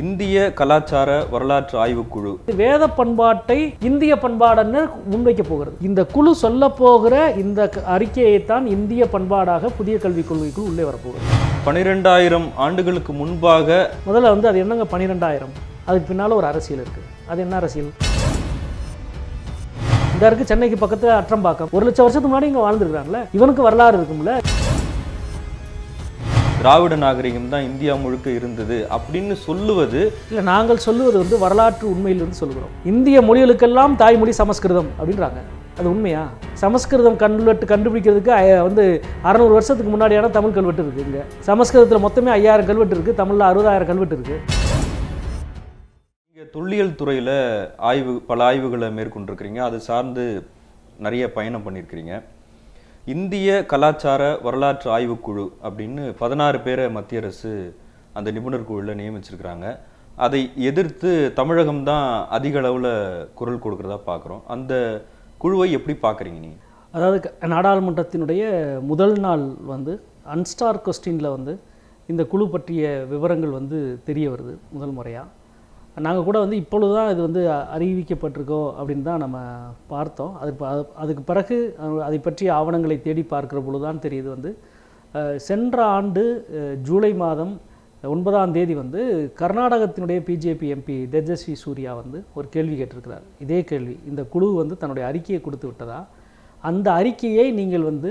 இந்திய கலாச்சார வரலாற்று ஆய்வுக்குழு வேத பண்பாட்டை இந்திய பண்பாடுன்னு முன்வைக்க போகிறது இந்த குழு சொல்ல போகிற இந்த அறிக்கையை தான் இந்திய பண்பாடாக புதிய கல்விக் கொள்கைக்குள் உள்ளே வரப்போகிறது பனிரெண்டாயிரம் ஆண்டுகளுக்கு முன்பாக முதல்ல வந்து அது என்னங்க பனிரெண்டாயிரம் அதுக்கு பின்னால ஒரு அரசியல் இருக்கு அது என்ன அரசியல் இந்த சென்னைக்கு சென்னைக்கு அற்றம் அற்றம்பாக்கம் ஒரு லட்சம் வருஷத்துக்கு முன்னாடி இங்கே வாழ்ந்துருக்குறாங்களே இவனுக்கு வரலாறு இருக்கும்ல திராவிட நாகரிகம் தான் இந்தியா முழுக்க இருந்தது அப்படின்னு சொல்லுவது இல்லை நாங்கள் சொல்லுவது வந்து வரலாற்று உண்மையிலிருந்து சொல்கிறோம் இந்திய மொழிகளுக்கெல்லாம் தாய்மொழி சமஸ்கிருதம் அப்படின்றாங்க அது உண்மையா சமஸ்கிருதம் கல்வெட்டு கண்டுபிடிக்கிறதுக்கு வந்து அறநூறு வருஷத்துக்கு முன்னாடியான தமிழ் கல்வெட்டு இருக்குது இங்கே சமஸ்கிருதத்தில் மொத்தமே ஐயாயிரம் கல்வெட்டு இருக்குது தமிழில் அறுபதாயிரம் கல்வெட்டு இருக்குது தொல்லியல் துறையில் ஆய்வு பல ஆய்வுகளை மேற்கொண்டிருக்கிறீங்க அது சார்ந்து நிறைய பயணம் பண்ணியிருக்கிறீங்க இந்திய கலாச்சார வரலாற்று ஆய்வுக்குழு அப்படின்னு பதினாறு பேரை மத்திய அரசு அந்த நிபுணர் குழுவில் நியமிச்சிருக்கிறாங்க அதை எதிர்த்து தமிழகம் தான் அதிக அளவில் குரல் கொடுக்குறதா பார்க்குறோம் அந்த குழுவை எப்படி பார்க்குறீங்க நீ அதாவது நாடாளுமன்றத்தினுடைய முதல் நாள் வந்து அன்ஸ்டார் கொஸ்டினில் வந்து இந்த குழு பற்றிய விவரங்கள் வந்து தெரிய வருது முதல் முறையாக நாங்கள் கூட வந்து இப்பொழுது தான் இது வந்து அறிவிக்கப்பட்டிருக்கோம் அப்படின்னு தான் நம்ம பார்த்தோம் அது அதுக்கு பிறகு அதை பற்றிய ஆவணங்களை தேடி பார்க்குற பொழுது தான் தெரியுது வந்து சென்ற ஆண்டு ஜூலை மாதம் ஒன்பதாம் தேதி வந்து கர்நாடகத்தினுடைய பிஜேபி எம்பி தேஜஸ்வி சூர்யா வந்து ஒரு கேள்வி கேட்டிருக்கிறார் இதே கேள்வி இந்த குழு வந்து தன்னுடைய அறிக்கையை கொடுத்து விட்டதா அந்த அறிக்கையை நீங்கள் வந்து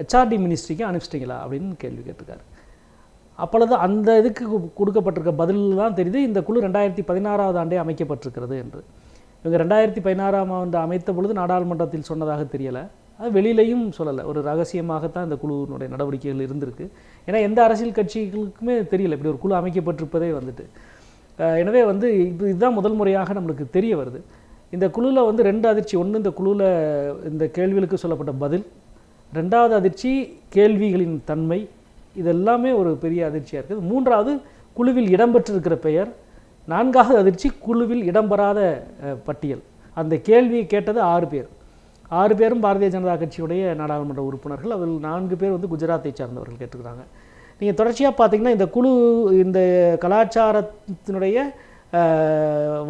ஹெச்ஆர்டி மினிஸ்ட்ரிக்கு அனுப்பிச்சிட்டிங்களா அப்படின்னு கேள்வி கேட்டிருக்காரு அப்பொழுது அந்த இதுக்கு கொடுக்கப்பட்டிருக்க பதிலில் தான் தெரியுது இந்த குழு ரெண்டாயிரத்தி பதினாறாவது ஆண்டே அமைக்கப்பட்டிருக்கிறது என்று இவங்க ரெண்டாயிரத்தி பதினாறாம் ஆண்டு அமைத்த பொழுது நாடாளுமன்றத்தில் சொன்னதாக தெரியலை அது வெளியிலையும் சொல்லலை ஒரு ரகசியமாகத்தான் இந்த குழுவினுடைய நடவடிக்கைகள் இருந்திருக்கு ஏன்னா எந்த அரசியல் கட்சிகளுக்குமே தெரியல இப்படி ஒரு குழு அமைக்கப்பட்டிருப்பதே வந்துட்டு எனவே வந்து இது இதுதான் முதல் முறையாக நம்மளுக்கு தெரிய வருது இந்த குழுவில் வந்து ரெண்டு அதிர்ச்சி ஒன்று இந்த குழுவில் இந்த கேள்விகளுக்கு சொல்லப்பட்ட பதில் ரெண்டாவது அதிர்ச்சி கேள்விகளின் தன்மை இதெல்லாமே ஒரு பெரிய அதிர்ச்சியாக இருக்குது மூன்றாவது குழுவில் இடம்பெற்றிருக்கிற பெயர் நான்காவது அதிர்ச்சி குழுவில் இடம்பெறாத பட்டியல் அந்த கேள்வியை கேட்டது ஆறு பேர் ஆறு பேரும் பாரதிய ஜனதா கட்சியுடைய நாடாளுமன்ற உறுப்பினர்கள் அதில் நான்கு பேர் வந்து குஜராத்தை சார்ந்தவர்கள் கேட்டுக்கிறாங்க நீங்கள் தொடர்ச்சியாக பார்த்தீங்கன்னா இந்த குழு இந்த கலாச்சாரத்தினுடைய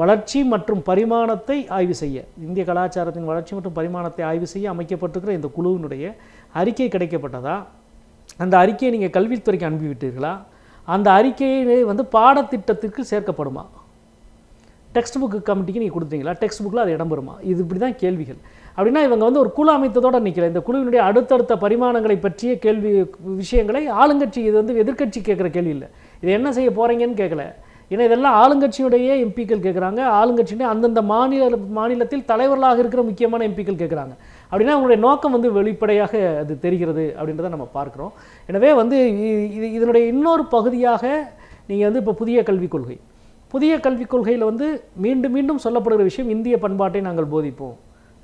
வளர்ச்சி மற்றும் பரிமாணத்தை ஆய்வு செய்ய இந்திய கலாச்சாரத்தின் வளர்ச்சி மற்றும் பரிமாணத்தை ஆய்வு செய்ய அமைக்கப்பட்டிருக்கிற இந்த குழுவினுடைய அறிக்கை கிடைக்கப்பட்டதா அந்த அறிக்கையை நீங்கள் கல்வித்துறைக்கு அனுப்பிவிட்டீர்களா அந்த அறிக்கையை வந்து பாடத்திட்டத்திற்கு சேர்க்கப்படுமா டெக்ஸ்ட் புக்கு கமிட்டிக்கு நீங்கள் கொடுத்தீங்களா டெக்ஸ்ட் புக்கில் அது இடம்பெறுமா இது இப்படி தான் கேள்விகள் அப்படின்னா இவங்க வந்து ஒரு குழு அமைத்ததோடு நிற்கல இந்த குழுவினுடைய அடுத்தடுத்த பரிமாணங்களை பற்றிய கேள்வி விஷயங்களை ஆளுங்கட்சி இது வந்து எதிர்கட்சி கேட்குற கேள்வி இல்லை இது என்ன செய்ய போகிறீங்கன்னு கேட்கல ஏன்னா இதெல்லாம் ஆளுங்கட்சியுடைய எம்பிக்கள் கேட்குறாங்க ஆளுங்கட்சியுடைய அந்தந்த மாநில மாநிலத்தில் தலைவர்களாக இருக்கிற முக்கியமான எம்பிக்கள் கேட்குறாங்க அப்படின்னா அவங்களுடைய நோக்கம் வந்து வெளிப்படையாக அது தெரிகிறது அப்படின்றத நம்ம பார்க்குறோம் எனவே வந்து இது இதனுடைய இன்னொரு பகுதியாக நீங்கள் வந்து இப்போ புதிய கல்விக் கொள்கை புதிய கல்விக் கொள்கையில் வந்து மீண்டும் மீண்டும் சொல்லப்படுகிற விஷயம் இந்திய பண்பாட்டை நாங்கள் போதிப்போம்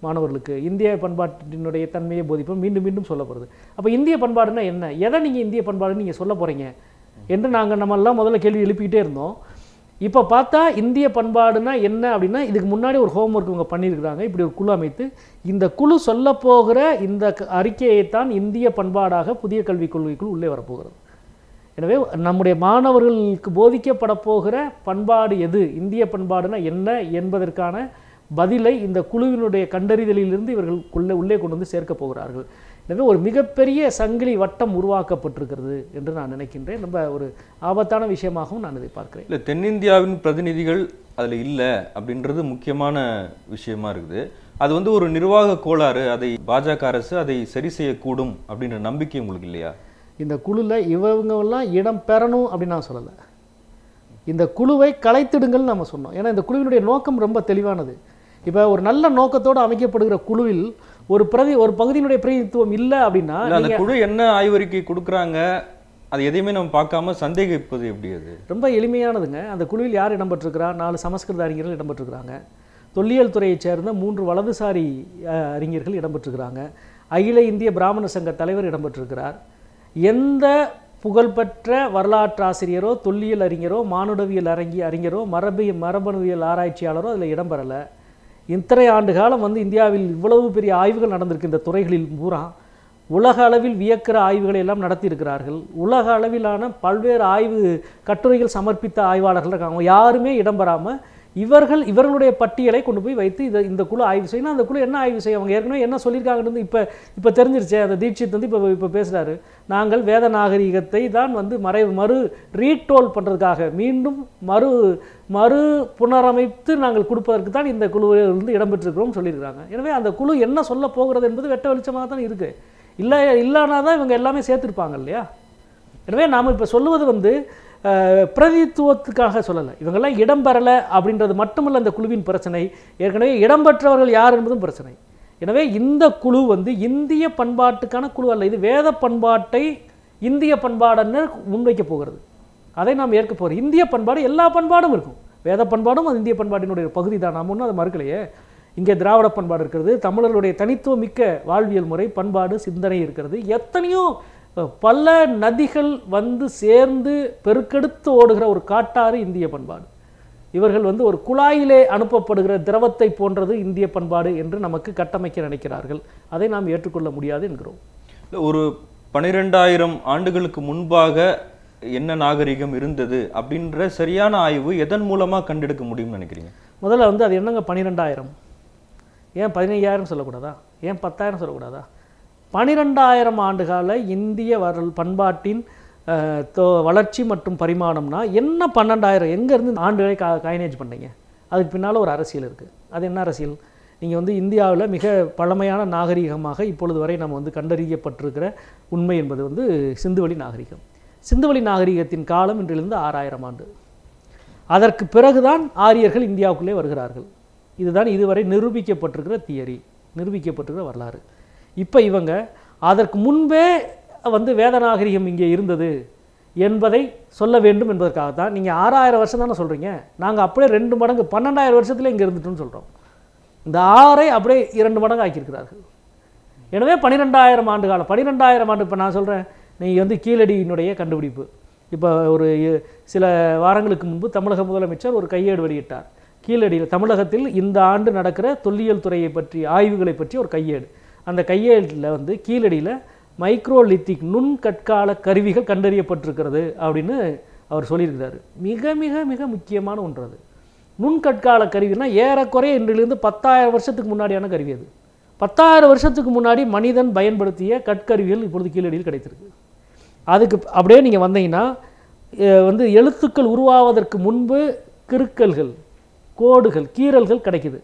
மாணவர்களுக்கு இந்திய பண்பாட்டினுடைய தன்மையை போதிப்போம் மீண்டும் மீண்டும் சொல்லப்படுது அப்போ இந்திய பண்பாடுனா என்ன எதை நீங்கள் இந்திய பண்பாடுன்னு நீங்கள் சொல்ல போகிறீங்க என்று நாங்கள் நம்மெல்லாம் முதல்ல கேள்வி எழுப்பிக்கிட்டே இருந்தோம் இப்போ பார்த்தா இந்திய பண்பாடுனா என்ன அப்படின்னா இதுக்கு முன்னாடி ஒரு ஹோம் ஒர்க் இவங்க பண்ணியிருக்கிறாங்க இப்படி ஒரு குழு அமைத்து இந்த குழு சொல்ல போகிற இந்த அறிக்கையைத்தான் இந்திய பண்பாடாக புதிய கல்விக் கொள்கைக்குள் உள்ளே வரப்போகிறது எனவே நம்முடைய மாணவர்களுக்கு போதிக்கப்பட போகிற பண்பாடு எது இந்திய பண்பாடுனா என்ன என்பதற்கான பதிலை இந்த குழுவினுடைய கண்டறிதலிலிருந்து இவர்கள் உள்ளே கொண்டு வந்து சேர்க்கப் போகிறார்கள் எனவே ஒரு மிகப்பெரிய சங்கிலி வட்டம் உருவாக்கப்பட்டிருக்கிறது என்று நான் நினைக்கின்றேன் ரொம்ப ஒரு ஆபத்தான விஷயமாகவும் நான் இதை பார்க்கிறேன் இல்லை தென்னிந்தியாவின் பிரதிநிதிகள் அதில் இல்லை அப்படின்றது முக்கியமான விஷயமா இருக்குது அது வந்து ஒரு நிர்வாக கோளாறு அதை பாஜக அரசு அதை சரி செய்யக்கூடும் அப்படின்ற நம்பிக்கை உங்களுக்கு இல்லையா இந்த குழுவில் இவங்கெல்லாம் இடம் பெறணும் அப்படின்னு நான் சொல்லலை இந்த குழுவை கலைத்திடுங்கள் நம்ம சொன்னோம் ஏன்னா இந்த குழுவினுடைய நோக்கம் ரொம்ப தெளிவானது இப்போ ஒரு நல்ல நோக்கத்தோடு அமைக்கப்படுகிற குழுவில் ஒரு பிரதி ஒரு பகுதியினுடைய பிரதிநிதித்துவம் இல்லை அப்படின்னா அந்த குழு என்ன ஆய்வறிக்கை கொடுக்குறாங்க அது எதையுமே நம்ம பார்க்காம சந்தேகிப்பது எப்படி அது ரொம்ப எளிமையானதுங்க அந்த குழுவில் யார் இடம்பெற்றிருக்கிறா நாலு சமஸ்கிருத அறிஞர்கள் இடம்பெற்றிருக்கிறாங்க தொல்லியல் துறையைச் சேர்ந்த மூன்று வலதுசாரி அறிஞர்கள் இடம்பெற்றிருக்கிறாங்க அகில இந்திய பிராமண சங்க தலைவர் இடம்பெற்றிருக்கிறார் எந்த புகழ்பெற்ற வரலாற்றாசிரியரோ தொல்லியல் அறிஞரோ மானுடவியல் அரங்கி அறிஞரோ மரபு மரபணுவியல் ஆராய்ச்சியாளரோ அதில் இடம்பெறலை இத்தனை ஆண்டு காலம் வந்து இந்தியாவில் இவ்வளவு பெரிய ஆய்வுகள் நடந்திருக்கு இந்த துறைகளில் பூரா உலக அளவில் வியக்கிற ஆய்வுகளை எல்லாம் நடத்தியிருக்கிறார்கள் உலக அளவிலான பல்வேறு ஆய்வு கட்டுரைகள் சமர்ப்பித்த ஆய்வாளர்கள் இருக்காங்க யாருமே இடம்பெறாமல் இவர்கள் இவர்களுடைய பட்டியலை கொண்டு போய் வைத்து இதை இந்த குழு ஆய்வு செய்யணும் அந்த குழு என்ன ஆய்வு செய்யும் அவங்க ஏற்கனவே என்ன சொல்லியிருக்காங்கன்னு இப்போ இப்போ தெரிஞ்சிருச்சே அந்த தீட்சித் வந்து இப்போ இப்போ பேசுகிறாரு நாங்கள் வேத நாகரீகத்தை தான் வந்து மறை மறு ரீடோல் பண்ணுறதுக்காக மீண்டும் மறு மறு புனரமைத்து நாங்கள் கொடுப்பதற்கு தான் இந்த குழுவில் இருந்து இடம்பெற்றிருக்கிறோம் சொல்லியிருக்கிறாங்க எனவே அந்த குழு என்ன சொல்ல போகிறது என்பது வெட்ட வெளிச்சமாக தான் இருக்குது இல்லை இல்லைனா தான் இவங்க எல்லாமே சேர்த்துருப்பாங்க இல்லையா எனவே நாம் இப்போ சொல்லுவது வந்து பிரதித்துவத்துக்காக சொல்லலை இவங்கெல்லாம் இடம்பெறலை அப்படின்றது மட்டுமல்ல அந்த குழுவின் பிரச்சனை ஏற்கனவே இடம்பெற்றவர்கள் யார் என்பதும் பிரச்சனை எனவே இந்த குழு வந்து இந்திய பண்பாட்டுக்கான குழு அல்ல இது வேத பண்பாட்டை இந்திய பண்பாடுன்னு முன்வைக்க போகிறது அதை நாம் ஏற்க போகிறோம் இந்திய பண்பாடு எல்லா பண்பாடும் இருக்கும் வேத பண்பாடும் அது இந்திய பண்பாட்டினுடைய பகுதி தான் நாம் ஒன்றும் அதை மறுக்கலையே இங்கே திராவிட பண்பாடு இருக்கிறது தமிழர்களுடைய தனித்துவமிக்க வாழ்வியல் முறை பண்பாடு சிந்தனை இருக்கிறது எத்தனையோ பல நதிகள் வந்து சேர்ந்து பெருக்கெடுத்து ஓடுகிற ஒரு காட்டாறு இந்திய பண்பாடு இவர்கள் வந்து ஒரு குழாயிலே அனுப்பப்படுகிற திரவத்தை போன்றது இந்திய பண்பாடு என்று நமக்கு கட்டமைக்க நினைக்கிறார்கள் அதை நாம் ஏற்றுக்கொள்ள முடியாது என்கிறோம் ஒரு பனிரெண்டாயிரம் ஆண்டுகளுக்கு முன்பாக என்ன நாகரிகம் இருந்தது அப்படின்ற சரியான ஆய்வு எதன் மூலமாக கண்டெடுக்க முடியும்னு நினைக்கிறீங்க முதல்ல வந்து அது என்னங்க பனிரெண்டாயிரம் ஏன் பதினையாயிரம் சொல்லக்கூடாதா ஏன் பத்தாயிரம் சொல்லக்கூடாதா பனிரெண்டாயிரம் ஆண்டுகால இந்திய வரல் பண்பாட்டின் வளர்ச்சி மற்றும் பரிமாணம்னா என்ன பன்னெண்டாயிரம் எங்கேருந்து ஆண்டுகளை கா கைனேஜ் பண்ணீங்க அதுக்கு பின்னால் ஒரு அரசியல் இருக்குது அது என்ன அரசியல் நீங்கள் வந்து இந்தியாவில் மிக பழமையான நாகரிகமாக இப்பொழுது வரை நம்ம வந்து கண்டறியப்பட்டிருக்கிற உண்மை என்பது வந்து சிந்துவெளி நாகரிகம் சிந்துவெளி நாகரிகத்தின் காலம் இன்றிலிருந்து ஆறாயிரம் ஆண்டு அதற்கு பிறகுதான் ஆரியர்கள் இந்தியாவுக்குள்ளே வருகிறார்கள் இதுதான் இதுவரை நிரூபிக்கப்பட்டிருக்கிற தியரி நிரூபிக்கப்பட்டிருக்கிற வரலாறு இப்போ இவங்க அதற்கு முன்பே வந்து வேத நாகரிகம் இங்கே இருந்தது என்பதை சொல்ல வேண்டும் என்பதற்காகத்தான் நீங்கள் ஆறாயிரம் வருஷம் தானே சொல்கிறீங்க நாங்கள் அப்படியே ரெண்டு மடங்கு பன்னெண்டாயிரம் வருஷத்தில் இங்கே இருந்துட்டுன்னு சொல்கிறோம் இந்த ஆறை அப்படியே இரண்டு மடங்கு ஆக்கியிருக்கிறார்கள் எனவே பன்னிரெண்டாயிரம் ஆண்டு காலம் பன்னிரெண்டாயிரம் ஆண்டு இப்போ நான் சொல்கிறேன் நீங்கள் வந்து கீழடியினுடைய கண்டுபிடிப்பு இப்போ ஒரு சில வாரங்களுக்கு முன்பு தமிழக முதலமைச்சர் ஒரு கையேடு வெளியிட்டார் கீழடியில் தமிழகத்தில் இந்த ஆண்டு நடக்கிற தொல்லியல் துறையை பற்றி ஆய்வுகளை பற்றி ஒரு கையேடு அந்த கையெழுத்தில் வந்து கீழடியில் மைக்ரோலித்திக் நுண் கற்கால கருவிகள் கண்டறியப்பட்டிருக்கிறது அப்படின்னு அவர் சொல்லியிருக்கிறாரு மிக மிக மிக முக்கியமான ஒன்று அது நுண்கட்கால கருவினா ஏறக்குறைய இன்றிலிருந்து பத்தாயிரம் வருஷத்துக்கு முன்னாடியான கருவி அது பத்தாயிரம் வருஷத்துக்கு முன்னாடி மனிதன் பயன்படுத்திய கற்கருவிகள் இப்பொழுது கீழடியில் கிடைத்திருக்கு அதுக்கு அப்படியே நீங்கள் வந்தீங்கன்னா வந்து எழுத்துக்கள் உருவாவதற்கு முன்பு கிருக்கல்கள் கோடுகள் கீறல்கள் கிடைக்குது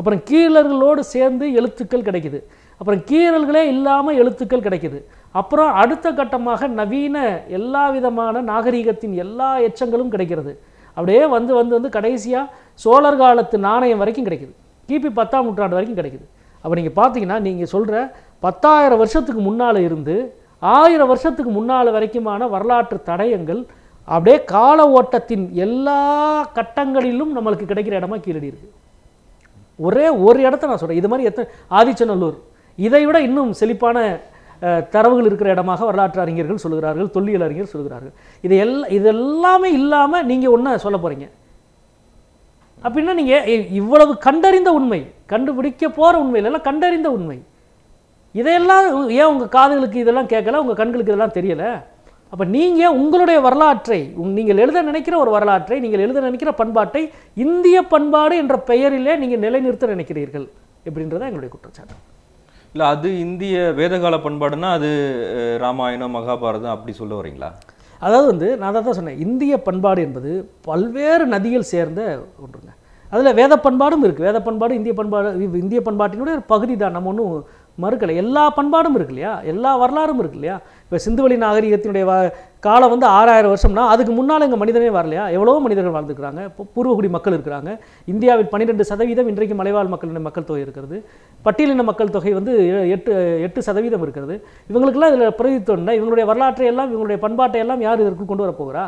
அப்புறம் கீழர்களோடு சேர்ந்து எழுத்துக்கள் கிடைக்குது அப்புறம் கீறல்களே இல்லாமல் எழுத்துக்கள் கிடைக்கிது அப்புறம் அடுத்த கட்டமாக நவீன எல்லா விதமான நாகரீகத்தின் எல்லா எச்சங்களும் கிடைக்கிறது அப்படியே வந்து வந்து வந்து கடைசியாக சோழர் காலத்து நாணயம் வரைக்கும் கிடைக்கிது கிபி பத்தாம் நூற்றாண்டு வரைக்கும் கிடைக்கிது அப்போ நீங்கள் பார்த்தீங்கன்னா நீங்கள் சொல்கிற பத்தாயிரம் வருஷத்துக்கு முன்னால் இருந்து ஆயிரம் வருஷத்துக்கு முன்னால் வரைக்குமான வரலாற்று தடயங்கள் அப்படியே கால ஓட்டத்தின் எல்லா கட்டங்களிலும் நம்மளுக்கு கிடைக்கிற இடமா கீழடி இருக்குது ஒரே ஒரு இடத்த நான் சொல்கிறேன் இது மாதிரி எத்தனை ஆதிச்சநல்லூர் இதை விட இன்னும் செழிப்பான தரவுகள் இருக்கிற இடமாக வரலாற்று அறிஞர்கள் சொல்கிறார்கள் தொல்லியல் அறிஞர் சொல்கிறார்கள் இதை எல்லாம் இது எல்லாமே இல்லாமல் நீங்கள் ஒன்றை சொல்ல போகிறீங்க அப்படின்னா நீங்கள் இவ்வளவு கண்டறிந்த உண்மை கண்டுபிடிக்க போகிற உண்மை இல்லைன்னா கண்டறிந்த உண்மை இதையெல்லாம் ஏன் உங்கள் காதுகளுக்கு இதெல்லாம் கேட்கல உங்கள் கண்களுக்கு இதெல்லாம் தெரியலை அப்போ நீங்கள் உங்களுடைய வரலாற்றை நீங்கள் எழுத நினைக்கிற ஒரு வரலாற்றை நீங்கள் எழுத நினைக்கிற பண்பாட்டை இந்திய பண்பாடு என்ற பெயரிலே நீங்கள் நிலைநிறுத்த நினைக்கிறீர்கள் எப்படின்றத எங்களுடைய குற்றச்சாட்டு இல்லை அது இந்திய வேதகால பண்பாடுனா அது ராமாயணம் மகாபாரதம் அப்படி சொல்ல வரீங்களா அதாவது வந்து நான் அதை தான் சொன்னேன் இந்திய பண்பாடு என்பது பல்வேறு நதிகள் சேர்ந்த ஒன்றுங்க அதில் வேத பண்பாடும் இருக்குது வேத பண்பாடு இந்திய பண்பாடு இந்திய பண்பாட்டினுடைய ஒரு பகுதி தான் நம்ம ஒன்றும் மறுக்கலை எல்லா பண்பாடும் இருக்கு இல்லையா எல்லா வரலாறும் இருக்கு இல்லையா இப்போ சிந்துவெளி நாகரிகத்தினுடைய காலம் வந்து ஆறாயிரம் வருஷம்னா அதுக்கு முன்னால் இங்கே மனிதனே வரலையா எவ்வளோ மனிதர்கள் வாழ்ந்துருக்கிறாங்க இப்போ பூர்வகுடி மக்கள் இருக்கிறாங்க இந்தியாவில் பன்னிரெண்டு சதவீதம் இன்றைக்கு மலைவாழ் மக்களின் மக்கள் தொகை இருக்கிறது பட்டியலின மக்கள் தொகை வந்து எட்டு எட்டு சதவீதம் இருக்கிறது இவங்களுக்கெல்லாம் இதில் பிரதித்துவம்னா இவங்களுடைய வரலாற்றை எல்லாம் இவங்களுடைய பண்பாட்டை எல்லாம் யார் இதற்கு கொண்டு வரப்போகிறா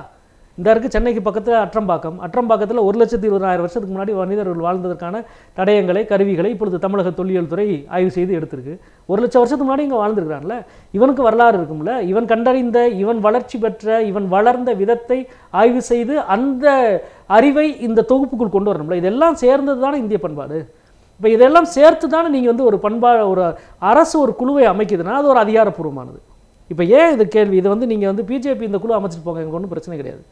இந்த இருக்குது சென்னைக்கு பக்கத்தில் அற்றம்பாக்கம் அற்றம்பாக்கத்தில் ஒரு லட்சத்தி இருபதாயிரம் வருஷத்துக்கு முன்னாடி மனிதர்கள் வாழ்ந்ததற்கான தடயங்களை கருவிகளை இப்பொழுது தமிழக தொல்லியல் துறை ஆய்வு செய்து எடுத்திருக்கு ஒரு லட்சம் வருஷத்துக்கு முன்னாடி இங்கே வாழ்ந்துருக்கிறான்ல இவனுக்கு வரலாறு இருக்கும்ல இவன் கண்டறிந்த இவன் வளர்ச்சி பெற்ற இவன் வளர்ந்த விதத்தை ஆய்வு செய்து அந்த அறிவை இந்த தொகுப்புக்குள் கொண்டு வரணும்ல இதெல்லாம் சேர்ந்தது தானே இந்திய பண்பாடு இப்போ இதெல்லாம் சேர்த்து தானே நீங்கள் வந்து ஒரு பண்பா ஒரு அரசு ஒரு குழுவை அமைக்குதுன்னா அது ஒரு அதிகாரப்பூர்வமானது இப்போ ஏன் இது கேள்வி இதை வந்து நீங்கள் வந்து பிஜேபி இந்த குழு அமைச்சிட்டு போங்க எங்கள் ஒன்றும் பிரச்சனை கிடையாது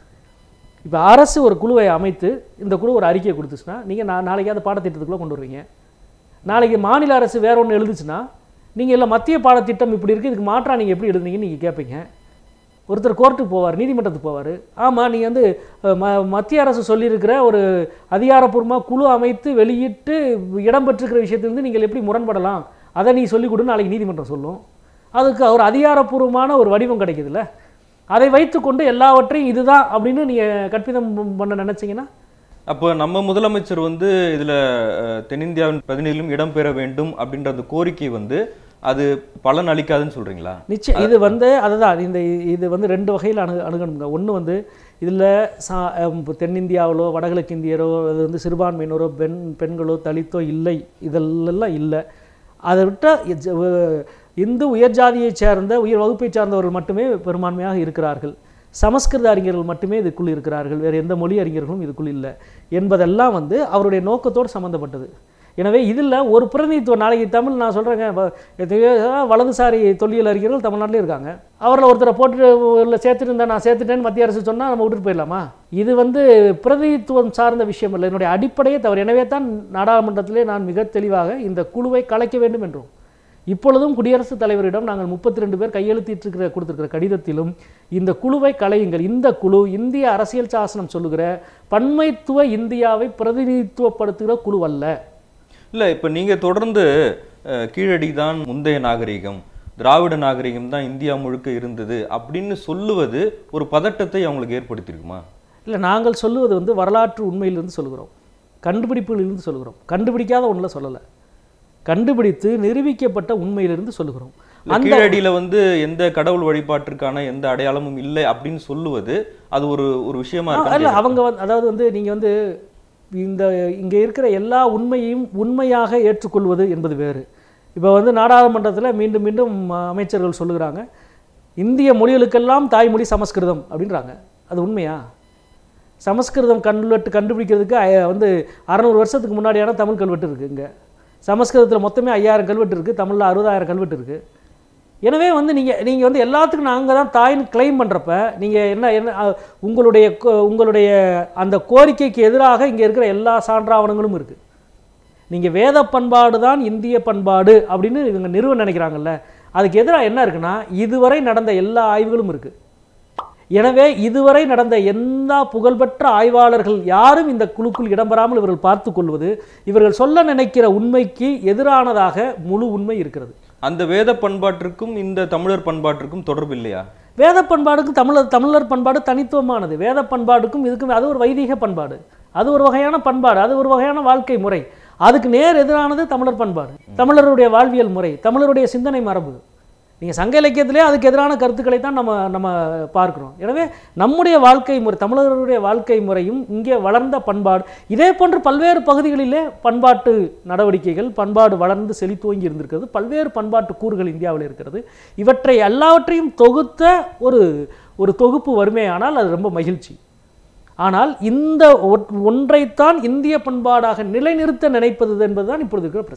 இப்போ அரசு ஒரு குழுவை அமைத்து இந்த குழு ஒரு அறிக்கையை கொடுத்துச்சுன்னா நீங்கள் நான் நாளைக்காவது பாடத்திட்டத்துக்குள்ளே கொண்டு வருவீங்க நாளைக்கு மாநில அரசு வேறு ஒன்று எழுதுச்சுன்னா நீங்கள் இல்லை மத்திய பாடத்திட்டம் இப்படி இருக்குது இதுக்கு மாற்றாக நீங்கள் எப்படி எழுதுனீங்கன்னு நீங்கள் கேட்பீங்க ஒருத்தர் கோர்ட்டுக்கு போவார் நீதிமன்றத்துக்கு போவார் ஆமாம் நீங்கள் வந்து ம மத்திய அரசு சொல்லியிருக்கிற ஒரு அதிகாரப்பூர்வமாக குழு அமைத்து வெளியிட்டு இடம்பெற்றிருக்கிற விஷயத்துலேருந்து நீங்கள் எப்படி முரண்படலாம் அதை நீ சொல்லிக் கொடுன்னு நாளைக்கு நீதிமன்றம் சொல்லும் அதுக்கு ஒரு அதிகாரப்பூர்வமான ஒரு வடிவம் கிடைக்குதுல்ல அதை வைத்துக்கொண்டு எல்லாவற்றையும் இதுதான் அப்படின்னு நீங்கள் கற்பிதம் பண்ண நினச்சிங்கன்னா அப்போ நம்ம முதலமைச்சர் வந்து இதில் தென்னிந்தியாவின் பிரதிநிதிகளும் இடம்பெற வேண்டும் அப்படின்ற அந்த கோரிக்கை வந்து அது பலன் அளிக்காதுன்னு சொல்கிறீங்களா நிச்சயம் இது வந்து அதுதான் இந்த இது வந்து ரெண்டு வகையில் அணு அணுகணுங்க ஒன்று வந்து இதில் சா தென்னிந்தியாவிலோ வடகிழக்கு இந்தியரோ அது வந்து சிறுபான்மையினரோ பெண் பெண்களோ தலித்தோ இல்லை இதெல்லாம் இல்லை அதை விட்டால் இந்து உயர் ஜாதியைச் சேர்ந்த உயர் வகுப்பைச் சார்ந்தவர்கள் மட்டுமே பெரும்பான்மையாக இருக்கிறார்கள் சமஸ்கிருத அறிஞர்கள் மட்டுமே இதுக்குள் இருக்கிறார்கள் வேறு எந்த மொழி அறிஞர்களும் இதுக்குள் இல்லை என்பதெல்லாம் வந்து அவருடைய நோக்கத்தோடு சம்மந்தப்பட்டது எனவே இதில் ஒரு பிரதிநிதித்துவம் நாளைக்கு தமிழ் நான் சொல்கிறேங்க வலதுசாரி தொல்லியல் அறிஞர்கள் தமிழ்நாட்டிலே இருக்காங்க அவரில் ஒருத்தரை போட்டு இல்லை சேர்த்துட்டு நான் சேர்த்துட்டேன்னு மத்திய அரசு சொன்னால் நம்ம விட்டுட்டு போயிடலாமா இது வந்து பிரதிநிதித்துவம் சார்ந்த விஷயம் இல்லை என்னுடைய அடிப்படையை தவறு எனவே தான் நாடாளுமன்றத்திலே நான் மிக தெளிவாக இந்த குழுவை கலைக்க வேண்டும் என்றும் இப்பொழுதும் குடியரசுத் தலைவரிடம் நாங்கள் முப்பத்தி ரெண்டு பேர் கையெழுத்திட்டு கொடுத்துருக்கிற கடிதத்திலும் இந்த குழுவை கலையுங்கள் இந்த குழு இந்திய அரசியல் சாசனம் சொல்லுகிற பன்மைத்துவ இந்தியாவை பிரதிநிதித்துவப்படுத்துகிற குழு அல்ல இல்லை இப்போ நீங்கள் தொடர்ந்து கீழடி தான் முந்தைய நாகரிகம் திராவிட நாகரிகம் தான் இந்தியா முழுக்க இருந்தது அப்படின்னு சொல்லுவது ஒரு பதட்டத்தை அவங்களுக்கு ஏற்படுத்தியிருக்குமா இல்லை நாங்கள் சொல்லுவது வந்து வரலாற்று உண்மையிலிருந்து சொல்கிறோம் கண்டுபிடிப்புகளிலிருந்து சொல்கிறோம் கண்டுபிடிக்காத ஒன்றில் சொல்லலை கண்டுபிடித்து நிரூபிக்கப்பட்ட உண்மையிலிருந்து சொல்லுகிறோம் அந்த அடியில் வந்து எந்த கடவுள் வழிபாட்டிற்கான எந்த அடையாளமும் இல்லை அப்படின்னு சொல்லுவது அது ஒரு ஒரு விஷயமா இல்லை அவங்க வந்து அதாவது வந்து நீங்கள் வந்து இந்த இங்கே இருக்கிற எல்லா உண்மையையும் உண்மையாக ஏற்றுக்கொள்வது என்பது வேறு இப்போ வந்து நாடாளுமன்றத்தில் மீண்டும் மீண்டும் அமைச்சர்கள் சொல்லுகிறாங்க இந்திய மொழிகளுக்கெல்லாம் தாய்மொழி சமஸ்கிருதம் அப்படின்றாங்க அது உண்மையா சமஸ்கிருதம் கல்வெட்டு கண்டுபிடிக்கிறதுக்கு வந்து அறநூறு வருஷத்துக்கு முன்னாடியான தமிழ் கல்வெட்டு இருக்குது இங்கே சமஸ்கிருதத்தில் மொத்தமே ஐயாயிரம் கல்வெட்டு இருக்குது தமிழில் அறுபதாயிரம் கல்வெட்டு இருக்குது எனவே வந்து நீங்கள் நீங்கள் வந்து எல்லாத்துக்கும் நாங்கள் தான் தாயின்னு கிளைம் பண்ணுறப்ப நீங்கள் என்ன என்ன உங்களுடைய உங்களுடைய அந்த கோரிக்கைக்கு எதிராக இங்கே இருக்கிற எல்லா சான்றாவணங்களும் இருக்குது நீங்கள் வேத பண்பாடு தான் இந்திய பண்பாடு அப்படின்னு இவங்க நிறுவனம் நினைக்கிறாங்கல்ல அதுக்கு எதிராக என்ன இருக்குன்னா இதுவரை நடந்த எல்லா ஆய்வுகளும் இருக்குது எனவே இதுவரை நடந்த எந்த புகழ்பெற்ற ஆய்வாளர்கள் யாரும் இந்த குழுக்குள் இடம்பெறாமல் இவர்கள் பார்த்து கொள்வது இவர்கள் சொல்ல நினைக்கிற உண்மைக்கு எதிரானதாக முழு உண்மை இருக்கிறது அந்த வேத பண்பாட்டிற்கும் இந்த தமிழர் பண்பாட்டிற்கும் தொடர்பு இல்லையா வேத பண்பாடுக்கும் தமிழர் தமிழர் பண்பாடு தனித்துவமானது வேத பண்பாடுக்கும் இதுக்கும் அது ஒரு வைதிக பண்பாடு அது ஒரு வகையான பண்பாடு அது ஒரு வகையான வாழ்க்கை முறை அதுக்கு நேர் எதிரானது தமிழர் பண்பாடு தமிழருடைய வாழ்வியல் முறை தமிழருடைய சிந்தனை மரபு நீங்கள் சங்க இலக்கியத்திலே அதுக்கு எதிரான கருத்துக்களை தான் நம்ம நம்ம பார்க்குறோம் எனவே நம்முடைய வாழ்க்கை முறை தமிழர்களுடைய வாழ்க்கை முறையும் இங்கே வளர்ந்த பண்பாடு இதே போன்று பல்வேறு பகுதிகளிலே பண்பாட்டு நடவடிக்கைகள் பண்பாடு வளர்ந்து செழித்துவங்கி இருந்திருக்கிறது பல்வேறு பண்பாட்டு கூறுகள் இந்தியாவில் இருக்கிறது இவற்றை எல்லாவற்றையும் தொகுத்த ஒரு ஒரு தொகுப்பு வறுமையானால் அது ரொம்ப மகிழ்ச்சி ஆனால் இந்த ஒன்றைத்தான் இந்திய பண்பாடாக நிலைநிறுத்த நினைப்பது என்பதுதான் இப்பொழுது இருக்கிற பிரச்சனை